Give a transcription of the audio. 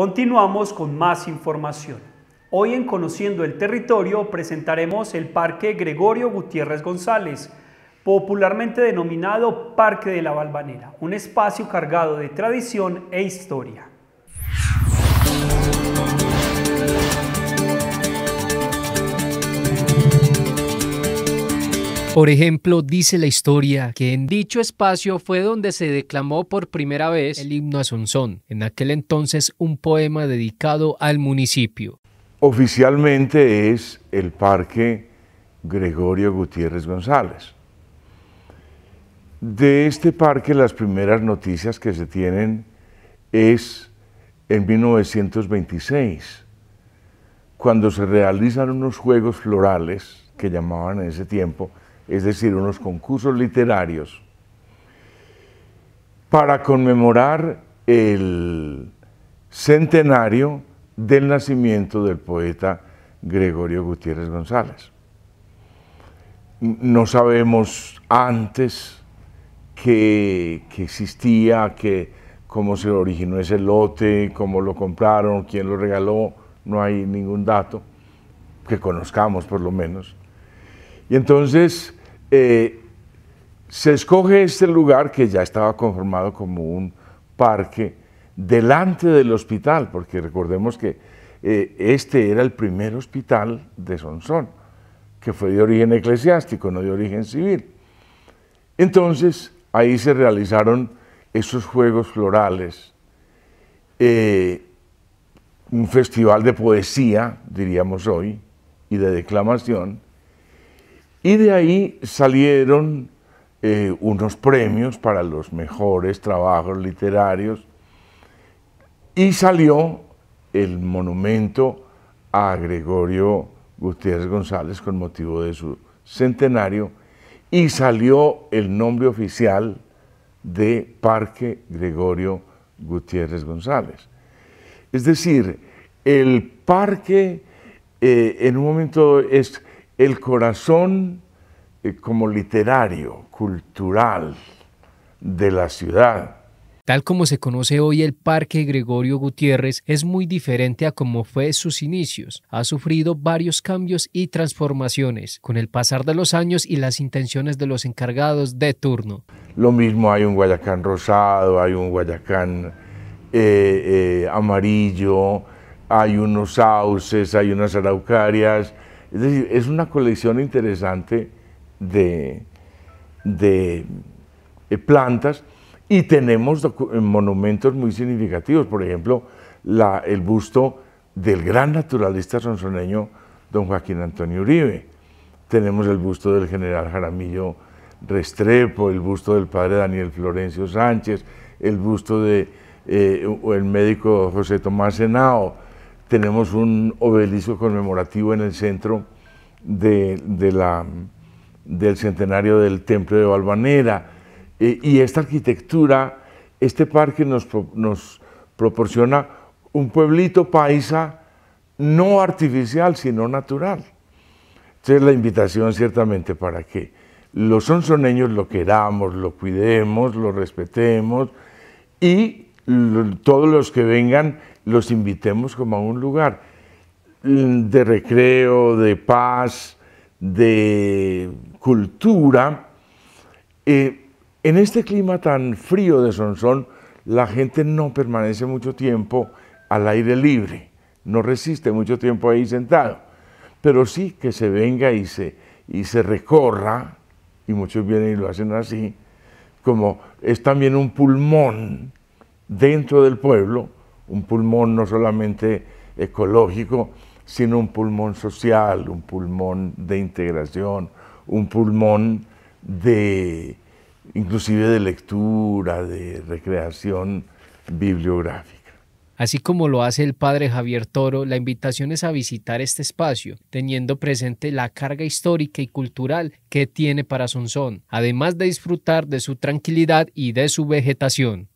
Continuamos con más información. Hoy en Conociendo el Territorio presentaremos el Parque Gregorio Gutiérrez González, popularmente denominado Parque de la Balvanera, un espacio cargado de tradición e historia. Por ejemplo, dice la historia que en dicho espacio fue donde se declamó por primera vez el himno a en aquel entonces un poema dedicado al municipio. Oficialmente es el Parque Gregorio Gutiérrez González. De este parque las primeras noticias que se tienen es en 1926, cuando se realizan unos juegos florales que llamaban en ese tiempo es decir, unos concursos literarios, para conmemorar el centenario del nacimiento del poeta Gregorio Gutiérrez González. No sabemos antes que, existía, que cómo se originó ese lote, cómo lo compraron, quién lo regaló, no hay ningún dato que conozcamos por lo menos. Y entonces eh, se escoge este lugar que ya estaba conformado como un parque delante del hospital, porque recordemos que eh, este era el primer hospital de Sonsón, que fue de origen eclesiástico, no de origen civil. Entonces, ahí se realizaron esos juegos florales, eh, un festival de poesía, diríamos hoy, y de declamación, y de ahí salieron eh, unos premios para los mejores trabajos literarios y salió el monumento a Gregorio Gutiérrez González con motivo de su centenario y salió el nombre oficial de Parque Gregorio Gutiérrez González. Es decir, el parque eh, en un momento es el corazón eh, como literario, cultural de la ciudad. Tal como se conoce hoy el Parque Gregorio Gutiérrez es muy diferente a como fue sus inicios. Ha sufrido varios cambios y transformaciones con el pasar de los años y las intenciones de los encargados de turno. Lo mismo hay un Guayacán rosado, hay un Guayacán eh, eh, amarillo, hay unos sauces, hay unas araucarias, es decir, es una colección interesante de, eh, plantas y tenemos eh, monumentos muy significativos. Por ejemplo, el busto del gran naturalista sonsoneño don Joaquín Antonio Uribe. Tenemos el busto del general Jaramillo Restrepo, el busto del padre Daniel Florencio Sánchez, el busto del eh, médico José Tomás Senao, tenemos un obelisco conmemorativo en el centro de, del centenario del Templo de Valvanera. Eh, y esta arquitectura, este parque nos, nos proporciona un pueblito paisa no artificial, sino natural. Entonces la invitación ciertamente para que los sonsoneños lo queramos, lo cuidemos, lo respetemos y todos los que vengan los invitemos como a un lugar de recreo, de paz, de cultura. Eh, en este clima tan frío de Sonsón, la gente no permanece mucho tiempo al aire libre, no resiste mucho tiempo ahí sentado, pero sí que se venga y se, y se recorra, y muchos vienen y lo hacen así, como es también un pulmón dentro del pueblo, un pulmón no solamente ecológico, sino un pulmón social, un pulmón de integración, un pulmón de inclusive de lectura, de recreación bibliográfica. Así como lo hace el padre Javier Toro, la invitación es a visitar este espacio, teniendo presente la carga histórica y cultural que tiene para Sonsón, además de disfrutar de su tranquilidad y de su vegetación.